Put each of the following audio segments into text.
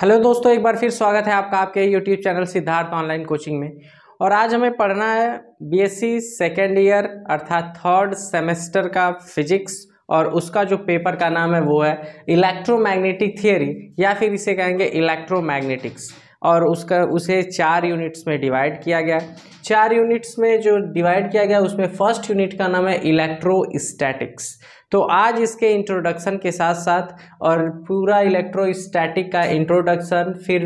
hello दोस्तों एक बार फिर स्वागत है आपका आपके YouTube channel Siddharth online coaching में और आज हमें पढ़ना है बीएससी सेकेंड ईयर अर्थात थर्ड सेमेस्टर का फिजिक्स और उसका जो पेपर का नाम है वो है इलेक्ट्रोमैग्नेटिक थियरी या फिर इसे कहेंगे इलेक्ट्रोमैग्नेटिक्स और उसका उसे चार यूनिट्स में डिवाइड किया गया चार यूनिट्स में जो डिवाइड किया गया उसमें फर्स्ट यूनिट का नाम है इलेक्ट्रो तो आज इसके इंट्रोडक्शन के साथ साथ और पूरा इलेक्ट्रोस्टैटिक का इंट्रोडक्शन फिर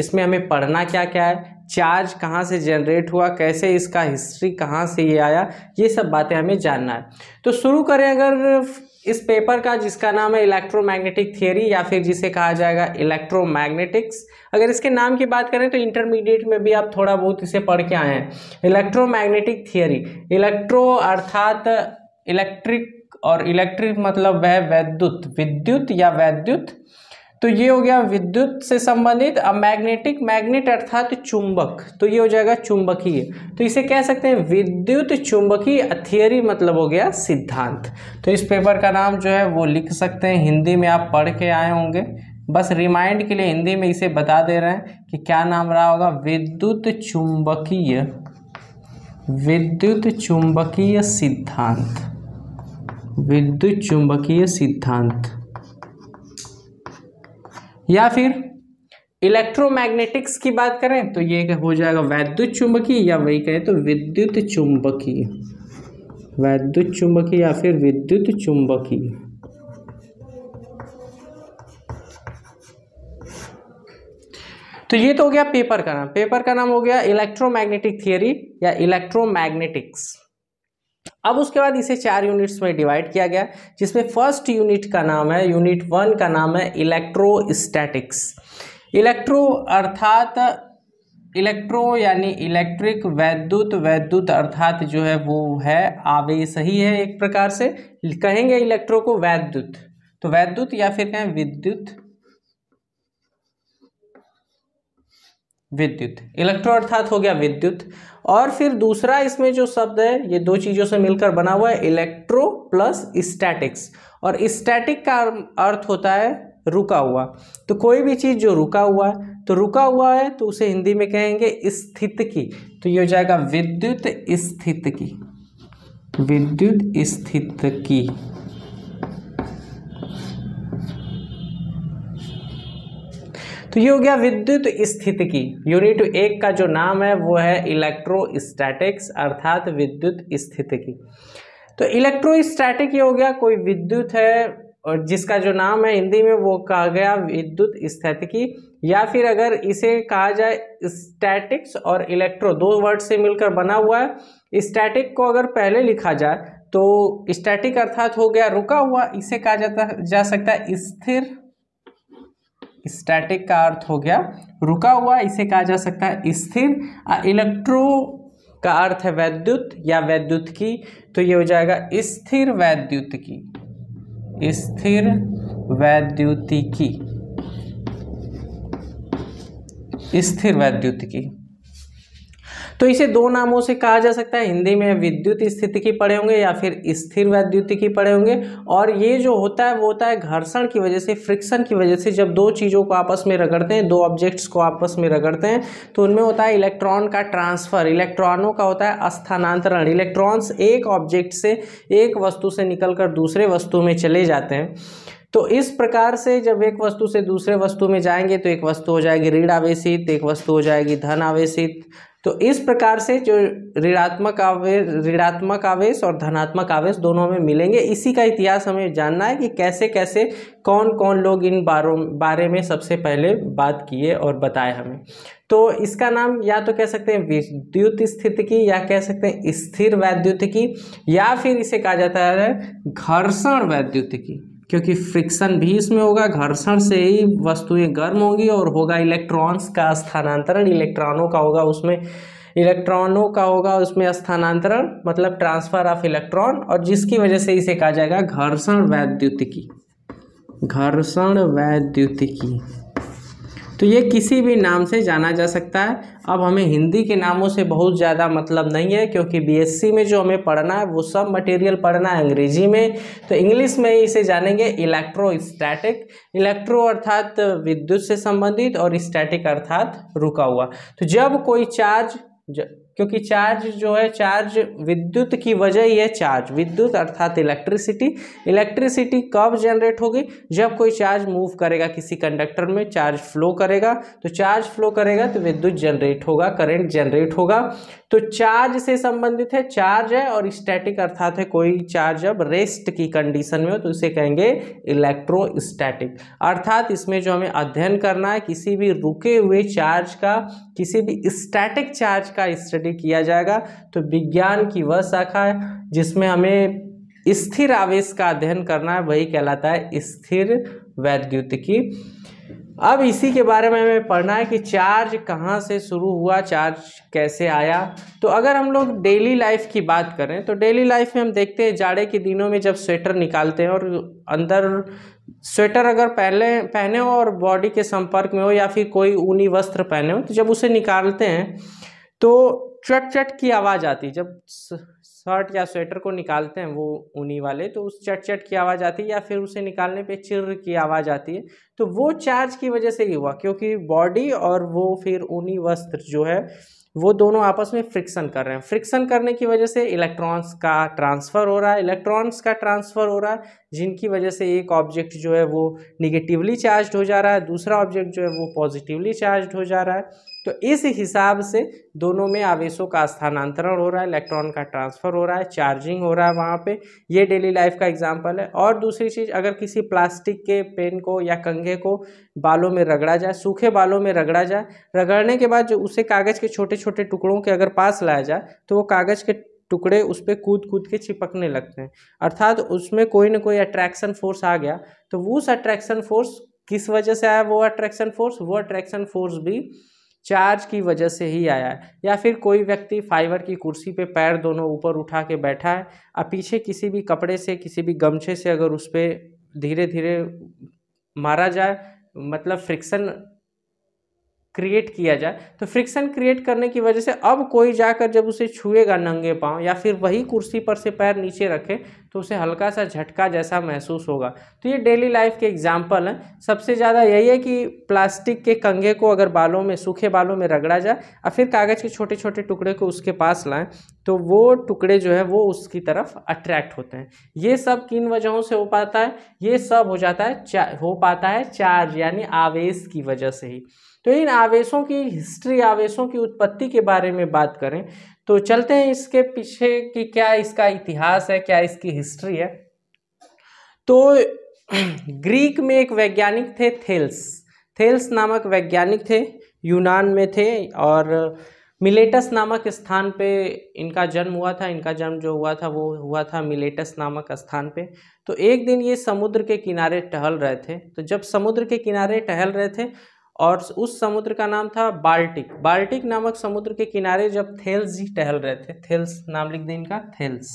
इसमें हमें पढ़ना क्या क्या है चार्ज कहाँ से जनरेट हुआ कैसे इसका हिस्ट्री कहाँ से ये आया ये सब बातें हमें जानना है तो शुरू करें अगर इस पेपर का जिसका नाम है इलेक्ट्रोमैग्नेटिक थियोरी या फिर जिसे कहा जाएगा इलेक्ट्रोमैग्नेटिक्स अगर इसके नाम की बात करें तो इंटरमीडिएट में भी आप थोड़ा बहुत इसे पढ़ के आए हैं इलेक्ट्रोमैग्नेटिक थियोरी इलेक्ट्रो अर्थात इलेक्ट्रिक और इलेक्ट्रिक मतलब वह वैद्युत विद्युत या वैद्युत तो ये हो गया विद्युत से संबंधित अब मैग्नेटिक मैग्नेट अर्थात चुंबक तो ये हो जाएगा चुंबकीय तो इसे कह सकते हैं विद्युत चुंबकीय थियरी मतलब हो गया सिद्धांत तो इस पेपर का नाम जो है वो लिख सकते हैं हिंदी में आप पढ़ के आए होंगे बस रिमाइंड के लिए हिंदी में इसे बता दे रहे हैं कि क्या नाम रहा होगा विद्युत चुंबकीय विद्युत चुंबकीय सिद्धांत विद्युत चुंबकीय सिद्धांत या फिर इलेक्ट्रोमैग्नेटिक्स की बात करें तो ये हो जाएगा वैद्युत चुंबकीय या वही कहें तो विद्युत चुंबकीय वैद्युत चुंबकीय या फिर विद्युत चुंबकीय तो ये तो हो गया पेपर का नाम पेपर का नाम हो गया इलेक्ट्रोमैग्नेटिक थियोरी या इलेक्ट्रोमैग्नेटिक्स अब उसके बाद इसे चार यूनिट्स में डिवाइड किया गया जिसमें फर्स्ट यूनिट का नाम है यूनिट वन का नाम है इलेक्ट्रो स्टैटिक्स इलेक्ट्रो अर्थात इलेक्ट्रो यानी इलेक्ट्रिक वैद्युत वैद्युत अर्थात जो है वो है आवेश ही है एक प्रकार से कहेंगे इलेक्ट्रो को वैद्युत तो वैद्युत या फिर कहें विद्युत विद्युत इलेक्ट्रो अर्थात हो गया विद्युत और फिर दूसरा इसमें जो शब्द है ये दो चीज़ों से मिलकर बना हुआ है इलेक्ट्रो प्लस स्टैटिक्स और स्टैटिक का अर्थ होता है रुका हुआ तो कोई भी चीज़ जो रुका हुआ है तो रुका हुआ है तो उसे हिंदी में कहेंगे स्थित की तो ये हो जाएगा विद्युत स्थित की विद्युत स्थित की तो ये हो गया विद्युत स्थितिकी यूनिट एक का जो नाम है वो है इलेक्ट्रोस्टैटिक्स अर्थात विद्युत स्थितिकी तो इलेक्ट्रोस्टैटिक ये हो गया कोई विद्युत है और जिसका जो नाम है हिंदी में वो कहा गया विद्युत स्थितिकी या फिर अगर इसे कहा जाए स्टैटिक्स और इलेक्ट्रो दो वर्ड से मिलकर बना हुआ है स्टैटिक को अगर पहले लिखा जाए तो स्टैटिक अर्थात हो गया रुका हुआ इसे कहा जाता जा सकता है स्थिर स्टैटिक का अर्थ हो गया रुका हुआ इसे कहा जा सकता है स्थिर इलेक्ट्रो का अर्थ है वैद्युत या वैद्युत की तो ये हो जाएगा स्थिर वैद्युत की स्थिर वैद्युतिकी स्थिर वैद्युतिकी तो इसे दो नामों से कहा जा सकता है हिंदी में विद्युत स्थिति की पड़े होंगे या फिर स्थिर वैद्युत की पड़े होंगे और ये जो होता है वो होता है घर्षण की वजह से फ्रिक्शन की वजह से जब दो चीज़ों को आपस में रगड़ते हैं दो ऑब्जेक्ट्स को आपस में रगड़ते हैं तो उनमें होता है इलेक्ट्रॉन का ट्रांसफ़र इलेक्ट्रॉनों का होता है स्थानांतरण इलेक्ट्रॉन्स एक ऑब्जेक्ट से एक वस्तु से कर दूसरे वस्तु में चले जाते हैं तो इस प्रकार से जब एक वस्तु से दूसरे वस्तु में जाएंगे तो एक वस्तु हो जाएगी ऋण आवेशित एक वस्तु हो जाएगी धन आवेशित तो इस प्रकार से जो ऋणात्मक आवेश ऋणात्मक आवेश और धनात्मक आवेश दोनों में मिलेंगे इसी का इतिहास हमें जानना है कि कैसे कैसे कौन कौन लोग इन बारों बारे में सबसे पहले बात किए और बताए हमें तो इसका नाम या तो कह सकते हैं विद्युत स्थिति की या कह सकते हैं स्थिर वैद्युत की या फिर इसे कहा जाता है घर्षण वैद्युत की क्योंकि फ्रिक्शन भी इसमें होगा घर्षण से ही वस्तुएं गर्म होंगी और होगा इलेक्ट्रॉन्स का स्थानांतरण इलेक्ट्रॉनों का होगा उसमें इलेक्ट्रॉनों का होगा उसमें स्थानांतरण मतलब ट्रांसफर ऑफ इलेक्ट्रॉन और जिसकी वजह से इसे कहा जाएगा घर्षण वैद्युतिकी घर्षण वैद्युतिकी तो ये किसी भी नाम से जाना जा सकता है अब हमें हिंदी के नामों से बहुत ज़्यादा मतलब नहीं है क्योंकि बीएससी में जो हमें पढ़ना है वो सब मटेरियल पढ़ना है अंग्रेजी में तो इंग्लिश में इसे जानेंगे इलेक्ट्रो स्टैटिक इलेक्ट्रो अर्थात विद्युत से संबंधित और स्टैटिक अर्थात रुका हुआ तो जब कोई चार्ज ज... क्योंकि चार्ज जो है चार्ज विद्युत की वजह ही है चार्ज विद्युत अर्थात इलेक्ट्रिसिटी इलेक्ट्रिसिटी कब जनरेट होगी जब कोई चार्ज मूव करेगा किसी कंडक्टर में चार्ज फ्लो करेगा तो चार्ज फ्लो करेगा तो विद्युत जनरेट होगा करंट जनरेट होगा तो चार्ज से संबंधित है चार्ज है और स्टैटिक अर्थात है कोई चार्ज अब रेस्ट की कंडीशन में हो तो उसे कहेंगे इलेक्ट्रो अर्थात इसमें जो हमें अध्ययन करना है किसी भी रुके हुए चार्ज का किसी भी स्टैटिक चार्ज का स्टडी किया जाएगा तो विज्ञान की वह शाखा है जिसमें हमें स्थिर आवेश का अध्ययन करना है वही कहलाता है स्थिर वैद्युत की अब इसी के बारे में हमें पढ़ना है कि चार्ज कहाँ से शुरू हुआ चार्ज कैसे आया तो अगर हम लोग डेली लाइफ की बात करें तो डेली लाइफ में हम देखते हैं जाड़े के दिनों में जब स्वेटर निकालते हैं और अंदर स्वेटर अगर पहले पहने हो और बॉडी के संपर्क में हो या फिर कोई ऊनी वस्त्र पहने हो तो जब उसे निकालते हैं तो चट चट की आवाज़ आती जब शर्ट या स्वेटर को निकालते हैं वो ऊनी वाले तो उस चट चट की आवाज़ आती है या फिर उसे निकालने पे चिर की आवाज़ आती है तो वो चार्ज की वजह से ही हुआ क्योंकि बॉडी और वो फिर ऊनी वस्त्र जो है वो दोनों आपस में फ्रिक्शन कर रहे हैं फ्रिक्शन करने की वजह से इलेक्ट्रॉन्स का ट्रांसफ़र हो रहा है इलेक्ट्रॉन्स का ट्रांसफ़र हो रहा है जिनकी वजह से एक ऑब्जेक्ट जो है वो निगेटिवली चार्ज हो जा रहा है दूसरा ऑब्जेक्ट जो है वो पॉजिटिवली चार्ज हो जा रहा है तो इस हिसाब से दोनों में आवेशों का स्थानांतरण हो रहा है इलेक्ट्रॉन का ट्रांसफर हो रहा है चार्जिंग हो रहा है वहाँ पे ये डेली लाइफ का एग्जाम्पल है और दूसरी चीज़ अगर किसी प्लास्टिक के पेन को या कंघे को बालों में रगड़ा जाए सूखे बालों में रगड़ा जाए रगड़ने के बाद जो उसे कागज़ के छोटे छोटे टुकड़ों के अगर पास लाया जाए तो वो कागज़ के टुकड़े उस पर कूद कूद के चिपकने लगते हैं अर्थात उसमें कोई ना कोई अट्रैक्शन फोर्स आ गया तो उस अट्रैक्शन फोर्स किस वजह से आया वो अट्रैक्शन फोर्स वो अट्रैक्शन फोर्स भी चार्ज की वजह से ही आया है या फिर कोई व्यक्ति फाइबर की कुर्सी पे पैर दोनों ऊपर उठा के बैठा है और पीछे किसी भी कपड़े से किसी भी गमछे से अगर उस पर धीरे धीरे मारा जाए मतलब फ्रिक्शन क्रिएट किया जाए तो फ्रिक्शन क्रिएट करने की वजह से अब कोई जाकर जब उसे छुएगा नंगे पाँव या फिर वही कुर्सी पर से पैर नीचे रखे तो उसे हल्का सा झटका जैसा महसूस होगा तो ये डेली लाइफ के एग्जाम्पल हैं सबसे ज़्यादा यही है कि प्लास्टिक के कंघे को अगर बालों में सूखे बालों में रगड़ा जाए और फिर कागज़ के छोटे छोटे टुकड़े को उसके पास लाएं तो वो टुकड़े जो है वो उसकी तरफ अट्रैक्ट होते हैं ये सब किन वजहों से हो पाता है ये सब हो जाता है हो पाता है चार्ज यानी आवेश की वजह से ही तो इन आवेशों की हिस्ट्री आवेशों की उत्पत्ति के बारे में बात करें तो चलते हैं इसके पीछे कि क्या इसका इतिहास है क्या इसकी हिस्ट्री है तो ग्रीक में एक वैज्ञानिक थे थेल्स थेल्स नामक वैज्ञानिक थे यूनान में थे और मिलेटस नामक स्थान पे इनका जन्म हुआ था इनका जन्म जो हुआ था वो हुआ था मिलेटस नामक स्थान पे तो एक दिन ये समुद्र के किनारे टहल रहे थे तो जब समुद्र के किनारे टहल रहे थे और उस समुद्र का नाम था बाल्टिक बाल्टिक नामक समुद्र के किनारे जब थेल्स जी टहल रहे थे थेल्स नाम लिख दें इनका थेल्स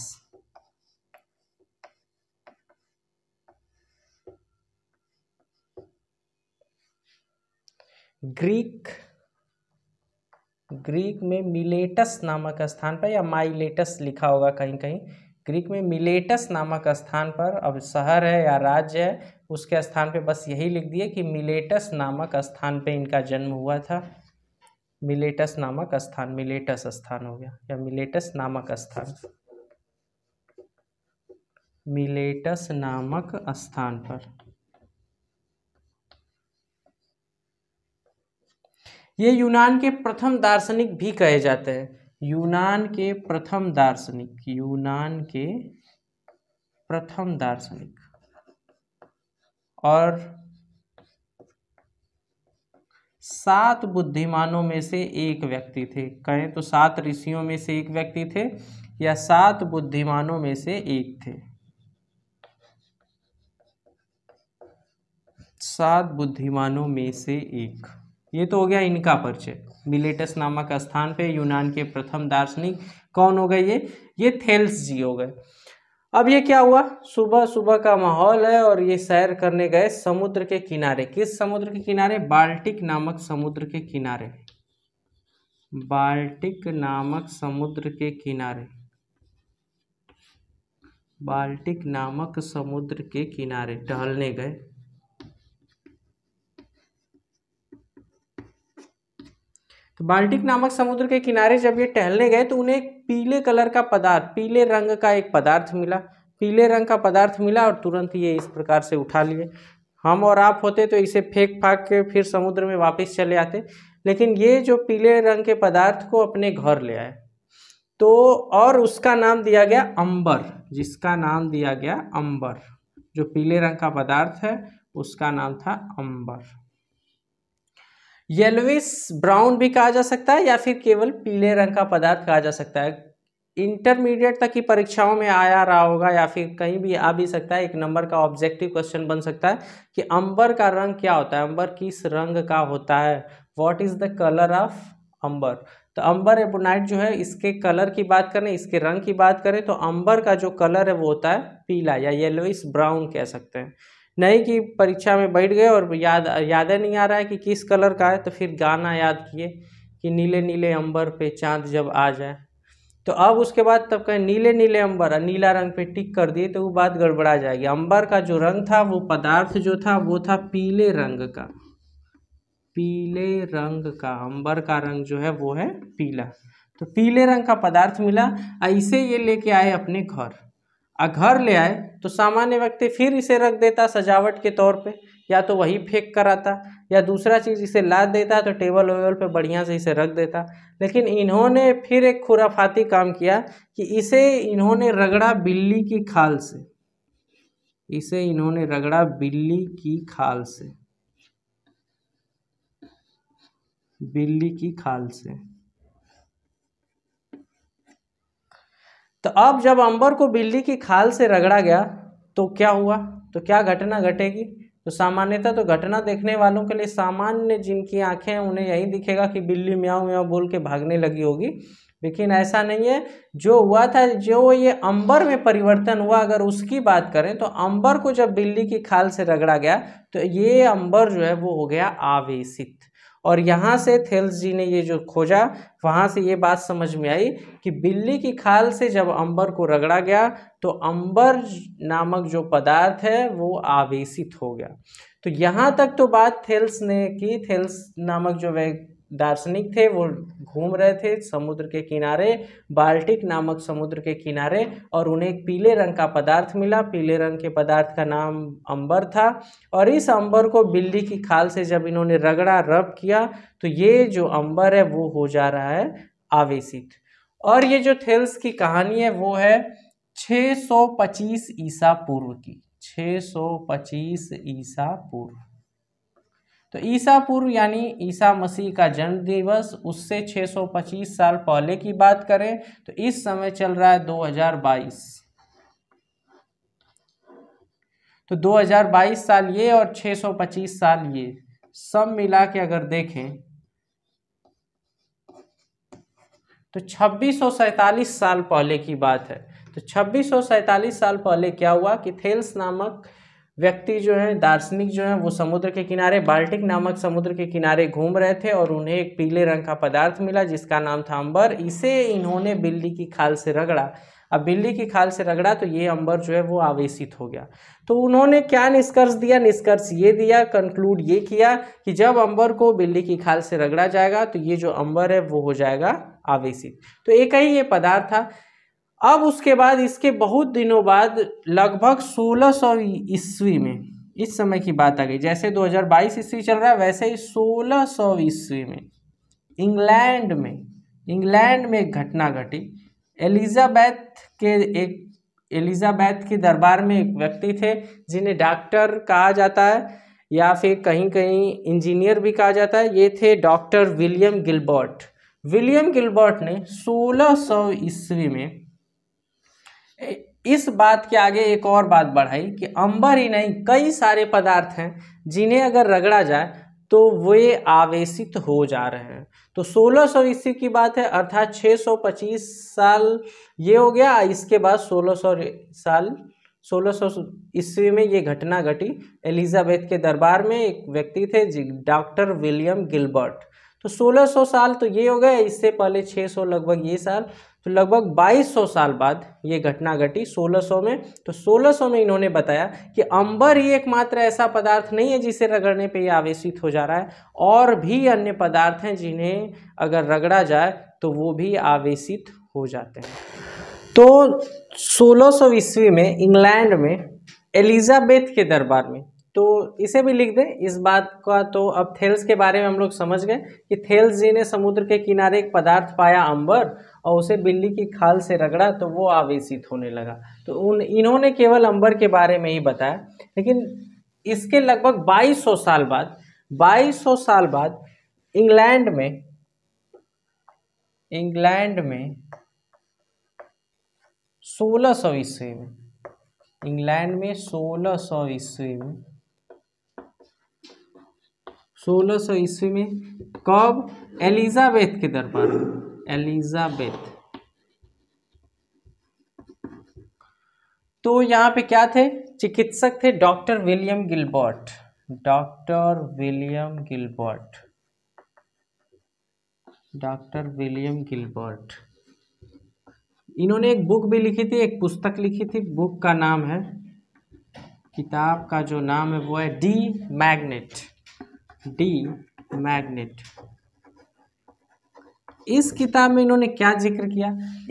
ग्रीक ग्रीक में मिलेटस नामक स्थान पर या माइलेटस लिखा होगा कहीं कहीं ग्रीक में मिलेटस नामक स्थान पर अब शहर है या राज्य है उसके स्थान पे बस यही लिख दिया कि मिलेटस नामक स्थान पे इनका जन्म हुआ था मिलेटस नामक स्थान मिलेटस स्थान हो गया या मिलेटस नामक स्थान मिलेटस नामक स्थान पर ये यूनान के प्रथम दार्शनिक भी कहे जाते हैं यूनान के प्रथम दार्शनिक यूनान के प्रथम दार्शनिक और सात बुद्धिमानों में से एक व्यक्ति थे कहें तो सात ऋषियों में से एक व्यक्ति थे या सात बुद्धिमानों में से एक थे सात बुद्धिमानों में से एक ये तो हो गया इनका परिचय मिलेटस नामक स्थान पे यूनान के प्रथम दार्शनिक कौन हो गए ये ये थेल्स जी हो गए अब ये क्या हुआ सुबह सुबह का माहौल है और ये सैर करने गए समुद्र के किनारे किस समुद्र के किनारे बाल्टिक नामक समुद्र के किनारे बाल्टिक नामक समुद्र के किनारे बाल्टिक नामक समुद्र के किनारे टहलने गए तो बाल्टिक नामक समुद्र के किनारे जब ये टहलने गए तो उन्हें पीले कलर का पदार्थ पीले रंग का एक पदार्थ मिला पीले रंग का पदार्थ मिला और तुरंत ये इस प्रकार से उठा लिए हम और आप होते तो इसे फेंक फाक के फिर समुद्र में वापस चले आते लेकिन ये जो पीले रंग के पदार्थ को अपने घर ले आए तो और उसका नाम दिया गया अंबर जिसका नाम दिया गया अंबर जो पीले रंग का पदार्थ है उसका नाम था अंबर येलोविश ब्राउन भी कहा जा सकता है या फिर केवल पीले रंग का पदार्थ कहा जा सकता है इंटरमीडिएट तक की परीक्षाओं में आया रहा होगा या फिर कहीं भी आ भी सकता है एक नंबर का ऑब्जेक्टिव क्वेश्चन बन सकता है कि अंबर का रंग क्या होता है अंबर किस रंग का होता है what is the colour of amber तो अंबर एबोनाइट जो है इसके कलर की बात करें इसके रंग की बात करें तो अंबर का जो कलर है वो होता है पीला या येलोइस ब्राउन कह सकते हैं नहीं कि परीक्षा में बैठ गए और याद याद नहीं आ रहा है कि किस कलर का है तो फिर गाना याद किए कि नीले नीले अंबर पे चांद जब आ जाए तो अब उसके बाद तब कहें नीले नीले अंबर नीला रंग पे टिक कर दिए तो वो बात गड़बड़ा जाएगी अंबर का जो रंग था वो पदार्थ जो था वो था पीले रंग का पीले रंग का अंबर का रंग जो है वो है पीला तो पीले रंग का पदार्थ मिला ऐसे ये लेके आए अपने घर घर ले आए तो सामान्य व्यक्ति फिर इसे रख देता सजावट के तौर पे या तो वही फेंक कर आता या दूसरा चीज़ इसे लाद देता तो टेबल वेबल पे बढ़िया से इसे रख देता लेकिन इन्होंने फिर एक खुराफाती काम किया कि इसे इन्होंने रगड़ा बिल्ली की खाल से इसे इन्होंने रगड़ा बिल्ली की खाल से बिल्ली की खाल से तो अब जब अंबर को बिल्ली की खाल से रगड़ा गया तो क्या हुआ तो क्या घटना घटेगी तो सामान्यतः तो घटना देखने वालों के लिए सामान्य जिनकी आंखें हैं उन्हें यही दिखेगा कि बिल्ली म्याऊं म्याऊं बोल के भागने लगी होगी लेकिन ऐसा नहीं है जो हुआ था जो ये अंबर में परिवर्तन हुआ अगर उसकी बात करें तो अंबर को जब बिल्ली की खाल से रगड़ा गया तो ये अंबर जो है वो हो गया आवेशित और यहाँ से थेल्स जी ने ये जो खोजा वहाँ से ये बात समझ में आई कि बिल्ली की खाल से जब अंबर को रगड़ा गया तो अंबर नामक जो पदार्थ है वो आवेशित हो गया तो यहाँ तक तो बात थेल्स ने की थेल्स नामक जो दार्शनिक थे वो घूम रहे थे समुद्र के किनारे बाल्टिक नामक समुद्र के किनारे और उन्हें एक पीले रंग का पदार्थ मिला पीले रंग के पदार्थ का नाम अंबर था और इस अंबर को बिल्ली की खाल से जब इन्होंने रगड़ा रब किया तो ये जो अंबर है वो हो जा रहा है आवेशित और ये जो थेल्स की कहानी है वो है 625 ईसा पूर्व की 625 ईसा पूर्व तो ईसा पूर्व यानी ईसा मसीह का जन्म दिवस उससे 625 साल पहले की बात करें तो इस समय चल रहा है 2022 तो 2022 साल ये और 625 साल ये सब मिला के अगर देखें तो छब्बीस साल पहले की बात है तो छब्बीस साल पहले क्या हुआ कि थेल्स नामक व्यक्ति जो है दार्शनिक जो है वो समुद्र के किनारे बाल्टिक नामक समुद्र के किनारे घूम रहे थे और उन्हें एक पीले रंग का पदार्थ मिला जिसका नाम था अंबर इसे इन्होंने बिल्ली की खाल से रगड़ा अब बिल्ली की खाल से रगड़ा तो ये अंबर जो है वो आवेशित हो गया तो उन्होंने क्या निष्कर्ष दिया निष्कर्ष ये दिया कंक्लूड ये किया कि जब अंबर को बिल्ली की खाल से रगड़ा जाएगा तो ये जो अंबर है वो हो जाएगा आवेशित तो एक ही ये पदार्थ था अब उसके बाद इसके बहुत दिनों बाद लगभग 1600 सौ ईस्वी में इस समय की बात आ गई जैसे 2022 ईस्वी चल रहा है वैसे ही 1600 सौ ईस्वी में इंग्लैंड में इंग्लैंड में एक घटना घटी एलिजाबैथ के एक एलिजाबैथ के दरबार में एक व्यक्ति थे जिन्हें डॉक्टर कहा जाता है या फिर कहीं कहीं इंजीनियर भी कहा जाता है ये थे doctor William Gilbert William Gilbert ने 1600 सौ ईस्वी में इस बात के आगे एक और बात बढ़ाई कि अंबर ही नहीं कई सारे पदार्थ हैं जिन्हें अगर रगड़ा जाए तो वे आवेशित हो जा रहे हैं तो सोलह सौ ईस्वी की बात है अर्थात 625 साल ये हो गया इसके बाद 1600 साल 1600 ईस्वी में ये घटना घटी एलिजाबेथ के दरबार में एक व्यक्ति थे डॉक्टर विलियम गिलबर्ट तो 1600 साल तो ये हो गया इससे पहले 600 लगभग ये साल तो लगभग 2200 साल बाद ये घटना घटी 1600 में तो 1600 में इन्होंने बताया कि अंबर ही एकमात्र ऐसा पदार्थ नहीं है जिसे रगड़ने पे ये आवेशित हो जा रहा है और भी अन्य पदार्थ हैं जिन्हें अगर रगड़ा जाए तो वो भी आवेशित हो जाते हैं तो 1600 सौ ईस्वी में इंग्लैंड में एलिजाबेथ के दरबार में तो इसे भी लिख दें इस बात का तो अब थेल्स के बारे में हम लोग समझ गए कि थेल्स जी ने समुद्र के किनारे एक पदार्थ पाया अंबर और उसे बिल्ली की खाल से रगड़ा तो वो आवेशित होने लगा तो उन इन्होंने केवल अंबर के बारे में ही बताया लेकिन इसके लगभग 2200 साल बाद 2200 साल बाद इंग्लैंड में इंग्लैंड में सोलह सौ ईस्वी में इंग्लैंड में सोलह सौ ईस्वी में सोलह सौ ईस्वी में कब एलिजाबेथ के दरबार में एलिजाबेथ तो यहाँ पे क्या थे चिकित्सक थे doctor William Gilbert doctor William Gilbert doctor William Gilbert इन्होंने एक बुक भी लिखी थी एक पुस्तक लिखी थी बुक का नाम है किताब का जो नाम है वो है डी मैग्नेट डी मैग्नेट इस किताब में इन्होंने क्या जिक्र किया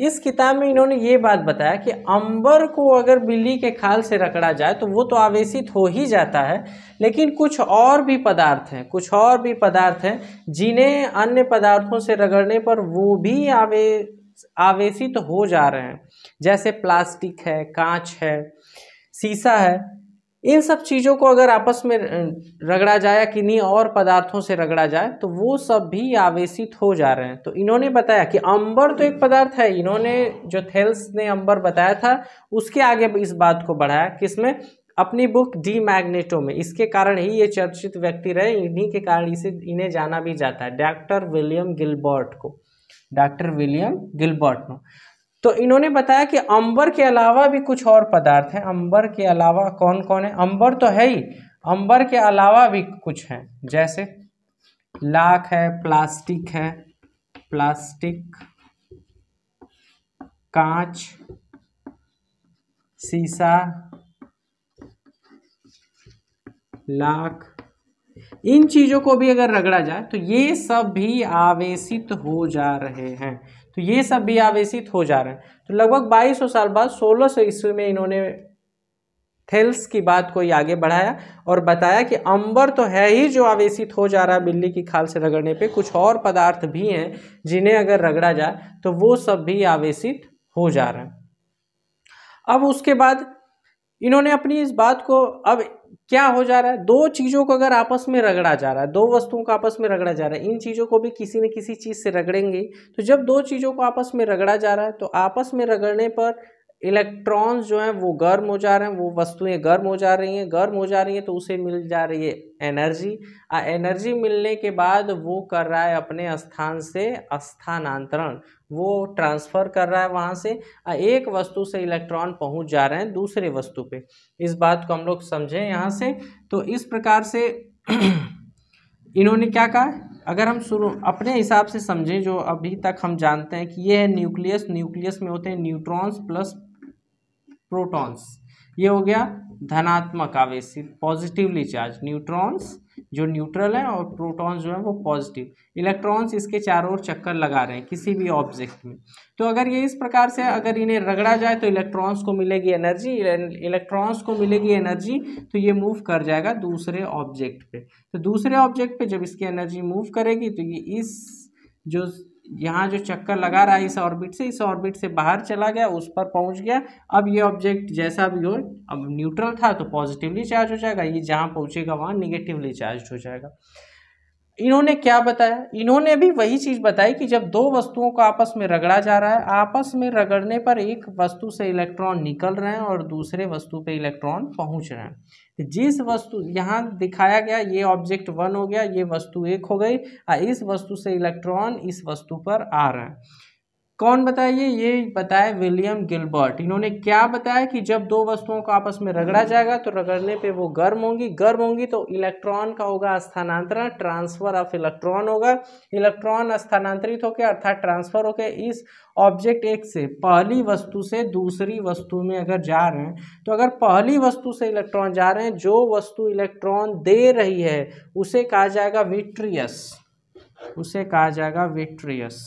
इस किताब में इन्होंने ये बात बताया कि अंबर को अगर बिल्ली के खाल से रगड़ा जाए तो वो तो आवेशित हो ही जाता है लेकिन कुछ और भी पदार्थ हैं कुछ और भी पदार्थ हैं जिन्हें अन्य पदार्थों से रगड़ने पर वो भी आवे आवेशित हो जा रहे हैं जैसे प्लास्टिक है कांच है शीशा है इन सब चीज़ों को अगर आपस में रगड़ा जाए किन्हीं और पदार्थों से रगड़ा जाए तो वो सब भी आवेशित हो जा रहे हैं तो इन्होंने बताया कि अंबर तो एक पदार्थ है इन्होंने जो थेल्स ने अंबर बताया था उसके आगे इस बात को बढ़ाया कि इसमें अपनी बुक डी मैग्नेटो में इसके कारण ही ये चर्चित व्यक्ति रहे इन्हीं के कारण इसे इन्हें जाना भी जाता है डॉक्टर विलियम गिलबर्ट को डॉक्टर विलियम गिलबर्ट को तो इन्होंने बताया कि अंबर के अलावा भी कुछ और पदार्थ हैं अंबर के अलावा कौन कौन है अंबर तो है ही अंबर के अलावा भी कुछ हैं जैसे लाख है प्लास्टिक है प्लास्टिक कांच शीशा लाख इन चीज़ों को भी अगर रगड़ा जाए तो ये सब भी आवेशित हो जा रहे हैं तो ये सब भी आवेशित हो जा रहे हैं तो लगभग 2200 साल बाद सोलह सौ ईस्वी में इन्होंने थेल्स की बात को ही आगे बढ़ाया और बताया कि अंबर तो है ही जो आवेशित हो जा रहा है बिल्ली की खाल से रगड़ने पे कुछ और पदार्थ भी हैं जिन्हें अगर रगड़ा जाए तो वो सब भी आवेशित हो जा रहे हैं अब उसके बाद इन्होंने अपनी इस बात को अब क्या हो जा रहा है दो चीज़ों को अगर आपस में रगड़ा जा रहा है दो वस्तुओं को आपस में रगड़ा जा रहा है इन चीज़ों को भी किसी न किसी चीज़ से रगड़ेंगे तो जब दो चीज़ों को आपस में रगड़ा जा रहा है तो आपस में रगड़ने पर इलेक्ट्रॉन्स जो हैं वो गर्म हो जा रहे हैं वो वस्तुएं गर्म हो जा रही हैं गर्म हो जा रही हैं तो उसे मिल जा रही है एनर्जी आ एनर्जी मिलने के बाद वो कर रहा है अपने स्थान से स्थानांतरण वो ट्रांसफ़र कर रहा है वहाँ से आ एक वस्तु से इलेक्ट्रॉन पहुँच जा रहे हैं दूसरे वस्तु पे इस बात को हम लोग समझें यहाँ से तो इस प्रकार से इन्होंने क्या कहा अगर हम शुरू अपने हिसाब से समझें जो अभी तक हम जानते हैं कि ये है न्यूक्लियस न्यूक्लियस में होते हैं न्यूट्रॉन्स प्लस प्रोटॉन्स ये हो गया धनात्मक आवेश पॉजिटिवली चार्ज न्यूट्रॉन्स जो न्यूट्रल है और प्रोटॉन्स जो है वो पॉजिटिव इलेक्ट्रॉन्स इसके चारों ओर चक्कर लगा रहे हैं किसी भी ऑब्जेक्ट में तो अगर ये इस प्रकार से अगर इन्हें रगड़ा जाए तो इलेक्ट्रॉन्स को मिलेगी एनर्जी इलेक्ट्रॉन्स को मिलेगी एनर्जी तो ये मूव कर जाएगा दूसरे ऑब्जेक्ट पे तो दूसरे ऑब्जेक्ट पे जब इसकी एनर्जी मूव करेगी तो ये इस जो यहाँ जो चक्कर लगा रहा है इस ऑर्बिट से इस ऑर्बिट से बाहर चला गया उस पर पहुँच गया अब ये ऑब्जेक्ट जैसा भी हो अब न्यूट्रल था तो पॉजिटिवली चार्ज हो जाएगा ये जहाँ पहुँचेगा वहाँ निगेटिवली चार्ज हो जाएगा इन्होंने क्या बताया इन्होंने भी वही चीज़ बताई कि जब दो वस्तुओं को आपस में रगड़ा जा रहा है आपस में रगड़ने पर एक वस्तु से इलेक्ट्रॉन निकल रहे हैं और दूसरे वस्तु पे इलेक्ट्रॉन पहुंच रहे हैं जिस वस्तु यहाँ दिखाया गया ये ऑब्जेक्ट वन हो गया ये वस्तु एक हो गई इस वस्तु से इलेक्ट्रॉन इस वस्तु पर आ रहे हैं कौन बताइए ये बताया विलियम गिलबर्ट इन्होंने क्या बताया कि जब दो वस्तुओं को आपस में रगड़ा जाएगा तो रगड़ने पे वो गर्म होंगी गर्म होंगी तो इलेक्ट्रॉन का होगा स्थानांतरण ट्रांसफर ऑफ इलेक्ट्रॉन होगा इलेक्ट्रॉन स्थानांतरित होकर अर्थात ट्रांसफर होकर इस ऑब्जेक्ट एक से पहली वस्तु से दूसरी वस्तु में अगर जा रहे हैं तो अगर पहली वस्तु से इलेक्ट्रॉन जा रहे हैं जो वस्तु इलेक्ट्रॉन दे रही है उसे कहा जाएगा विट्रियस उसे कहा जाएगा विट्रियस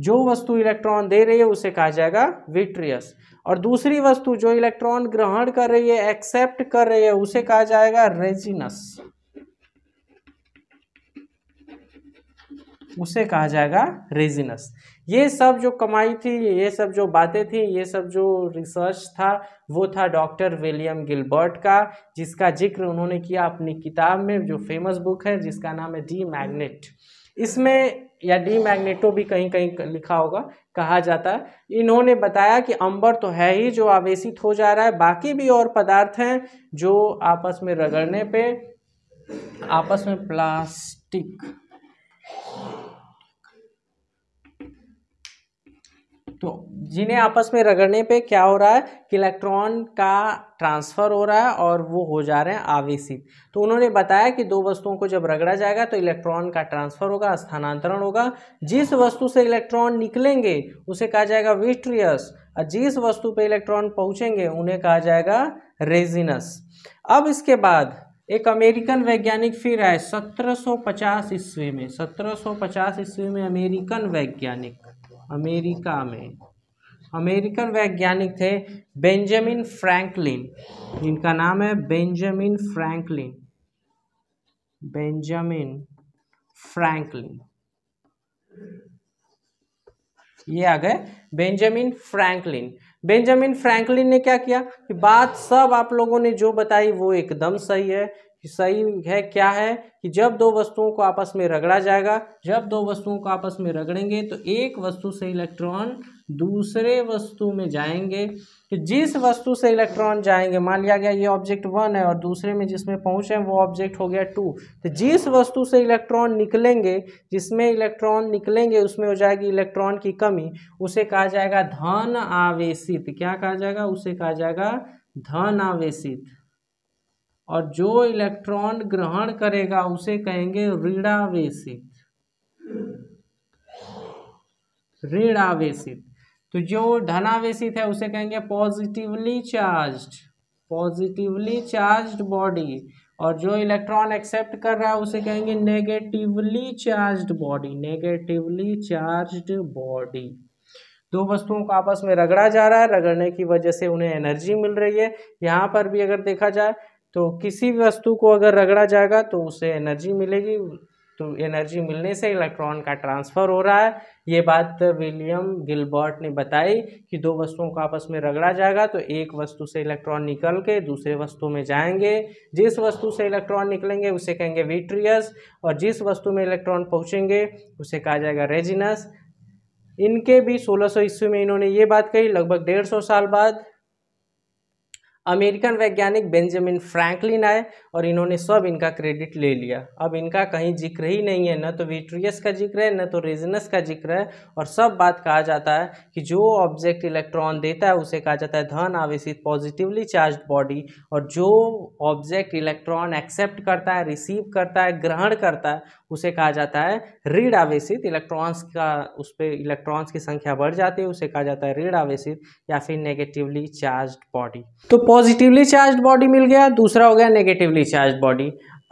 जो वस्तु इलेक्ट्रॉन दे रही है उसे कहा जाएगा विट्रियस और दूसरी वस्तु जो इलेक्ट्रॉन ग्रहण कर रही है एक्सेप्ट कर रही है उसे कहा जाएगा रेजिनस उसे कहा जाएगा रेजिनस ये सब जो कमाई थी ये सब जो बातें थी ये सब जो रिसर्च था वो था डॉक्टर विलियम गिलबर्ट का जिसका जिक्र उन्होंने किया अपनी किताब में जो फेमस बुक है जिसका नाम है डी मैग्नेट इसमें या डी मैग्नेटो भी कहीं कहीं लिखा होगा कहा जाता है इन्होंने बताया कि अंबर तो है ही जो आवेशित हो जा रहा है बाकी भी और पदार्थ हैं जो आपस में रगड़ने पे आपस में प्लास्टिक तो जिन्हें आपस में रगड़ने पे क्या हो रहा है कि इलेक्ट्रॉन का ट्रांसफ़र हो रहा है और वो हो जा रहे हैं आवेशित तो उन्होंने बताया कि दो वस्तुओं को जब रगड़ा जाएगा तो इलेक्ट्रॉन का ट्रांसफ़र होगा स्थानांतरण होगा जिस वस्तु से इलेक्ट्रॉन निकलेंगे उसे कहा जाएगा विस्ट्रियस और जिस वस्तु पर इलेक्ट्रॉन पहुँचेंगे उन्हें कहा जाएगा रेजिनस अब इसके बाद एक अमेरिकन वैज्ञानिक फिर आए 1750 ईस्वी में 1750 ईस्वी में अमेरिकन वैज्ञानिक अमेरिका में अमेरिकन वैज्ञानिक थे बेंजामिन फ्रैंकलिन जिनका नाम है बेंजामिन फ्रैंकलिन बेंजामिन फ्रैंकलिन ये आ गए बेंजामिन फ्रैंकलिन बेंजामिन फ्रैंकलिन ने क्या किया कि बात सब आप लोगों ने जो बताई वो एकदम सही है सही है क्या है कि जब दो वस्तुओं को आपस में रगड़ा जाएगा जब दो वस्तुओं को आपस में रगड़ेंगे तो एक वस्तु से इलेक्ट्रॉन दूसरे वस्तु में जाएंगे तो जिस वस्तु से इलेक्ट्रॉन जाएंगे मान लिया गया ये ऑब्जेक्ट वन है और दूसरे में जिसमें पहुँचे वो ऑब्जेक्ट हो गया टू तो जिस वस्तु से इलेक्ट्रॉन निकलेंगे जिसमें इलेक्ट्रॉन निकलेंगे उसमें हो जाएगी इलेक्ट्रॉन की कमी उसे कहा जाएगा धन आवेशित क्या कहा जाएगा उसे कहा जाएगा धन आवेशित और जो इलेक्ट्रॉन ग्रहण करेगा उसे कहेंगे ऋणावेशित ऋणावेशित तो जो धनावेशित है उसे कहेंगे positively charged positively charged body और जो इलेक्ट्रॉन एक्सेप्ट कर रहा है उसे कहेंगे negatively charged body negatively charged body दो वस्तुओं को आपस में रगड़ा जा रहा है रगड़ने की वजह से उन्हें एनर्जी मिल रही है यहाँ पर भी अगर देखा जाए तो किसी भी वस्तु को अगर रगड़ा जाएगा तो उसे एनर्जी मिलेगी तो एनर्जी मिलने से इलेक्ट्रॉन का ट्रांसफ़र हो रहा है ये बात विलियम गिलबर्ट ने बताई कि दो वस्तुओं को आपस में रगड़ा जाएगा तो एक वस्तु से इलेक्ट्रॉन निकल के दूसरे वस्तु में जाएंगे जिस वस्तु से इलेक्ट्रॉन निकलेंगे उसे कहेंगे विट्रियस और जिस वस्तु में इलेक्ट्रॉन पहुँचेंगे उसे कहा जाएगा रेजिनस इनके भी सोलह सौ ईस्वी में इन्होंने ये बात कही लगभग डेढ़ सौ साल बाद अमेरिकन वैज्ञानिक बेंजामिन फ्रैंकलिन आए और इन्होंने सब इनका क्रेडिट ले लिया अब इनका कहीं जिक्र ही नहीं है न तो विट्रियस का जिक्र है न तो रेजनस का जिक्र है और सब बात कहा जाता है कि जो ऑब्जेक्ट इलेक्ट्रॉन देता है उसे कहा जाता है धन आवेशित पॉजिटिवली चार्ज बॉडी और जो ऑब्जेक्ट इलेक्ट्रॉन एक्सेप्ट करता है रिसीव करता है ग्रहण करता है उसे कहा जाता है ऋण आवेशित इलेक्ट्रॉन्स का उस पर इलेक्ट्रॉन्स की संख्या बढ़ जाती है उसे कहा जाता है ऋण आवेशित या फिर नेगेटिवली चार्ज बॉडी तो पॉजिटिवली चार्ज बॉडी मिल गया दूसरा हो गया नेगेटिवली चार्ज बॉडी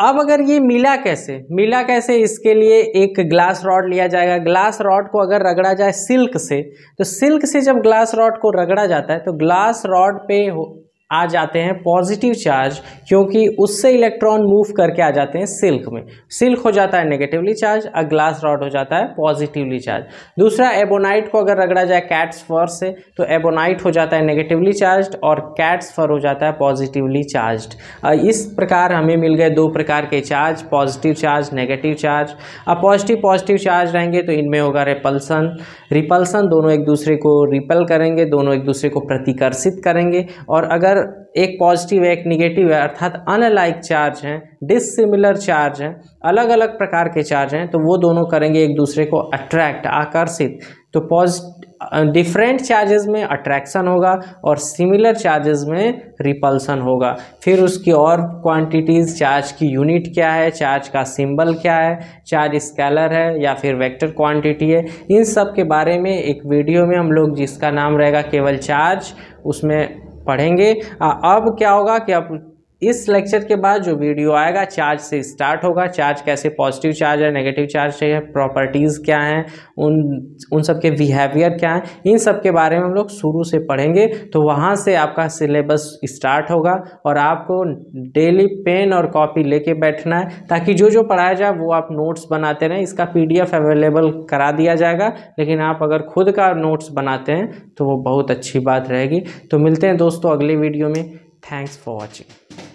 अब अगर ये मिला कैसे मिला कैसे इसके लिए एक ग्लास रॉड लिया जाएगा ग्लास रॉड को अगर रगड़ा जाए सिल्क से तो सिल्क से जब ग्लास रॉड को रगड़ा जाता है तो ग्लास रॉड पे आ जाते हैं पॉजिटिव चार्ज क्योंकि उससे इलेक्ट्रॉन मूव करके आ जाते हैं सिल्क में सिल्क हो जाता है नेगेटिवली चार्ज और ग्लास रॉड हो जाता है पॉजिटिवली चार्ज दूसरा एबोनाइट को अगर रगड़ा जाए कैट्स फर से तो एबोनाइट हो जाता है नेगेटिवली चार्ज और कैट्स फर हो जाता है पॉजिटिवली चार्ज इस प्रकार हमें मिल गए दो प्रकार के charge positive charge negative charge अब पॉजिटिव पॉजिटिव चार्ज रहेंगे तो इनमें होगा रिपल्सन रिपल्सन दोनों एक दूसरे को रिपल करेंगे दोनों एक दूसरे को प्रतिकर्षित करेंगे और अगर एक पॉजिटिव है एक निगेटिव है अर्थात अनलाइक चार्ज हैं डिसिमिलर चार्ज हैं अलग अलग प्रकार के चार्ज हैं तो वो दोनों करेंगे एक दूसरे को अट्रैक्ट आकर्षित तो पॉज डिफरेंट चार्जेस में अट्रैक्शन होगा और सिमिलर चार्जेस में रिपल्सन होगा फिर उसकी और क्वांटिटीज़ चार्ज की यूनिट क्या है चार्ज का सिंबल क्या है चार्ज स्केलर है या फिर वेक्टर क्वांटिटी है इन सब के बारे में एक वीडियो में हम लोग जिसका नाम रहेगा केवल चार्ज उसमें पढ़ेंगे अब क्या होगा कि अब इस लेक्चर के बाद जो वीडियो आएगा चार्ज से स्टार्ट होगा चार्ज कैसे पॉजिटिव चार्ज है नेगेटिव चार्ज है प्रॉपर्टीज़ क्या हैं उन उन सब के बिहेवियर क्या हैं इन सब के बारे में हम लोग शुरू से पढ़ेंगे तो वहाँ से आपका सिलेबस स्टार्ट होगा और आपको डेली पेन और कॉपी लेके बैठना है ताकि जो जो पढ़ाया जाए वो आप नोट्स बनाते रहें इसका पी अवेलेबल करा दिया जाएगा लेकिन आप अगर खुद का नोट्स बनाते हैं तो वो बहुत अच्छी बात रहेगी तो मिलते हैं दोस्तों अगले वीडियो में थैंक्स फॉर वॉचिंग